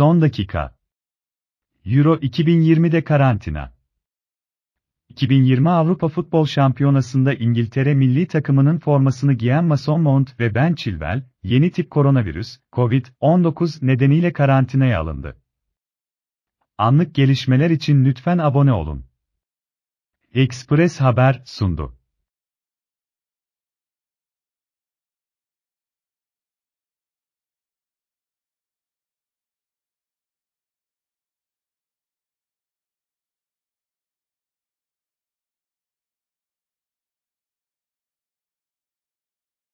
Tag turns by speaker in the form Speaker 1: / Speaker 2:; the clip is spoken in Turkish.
Speaker 1: Son dakika. Euro 2020'de karantina. 2020 Avrupa Futbol Şampiyonası'nda İngiltere milli takımının formasını giyen Mason Mount ve Ben Chilwell, yeni tip koronavirüs, COVID-19 nedeniyle karantinaya alındı. Anlık gelişmeler için lütfen abone olun.
Speaker 2: Express Haber sundu.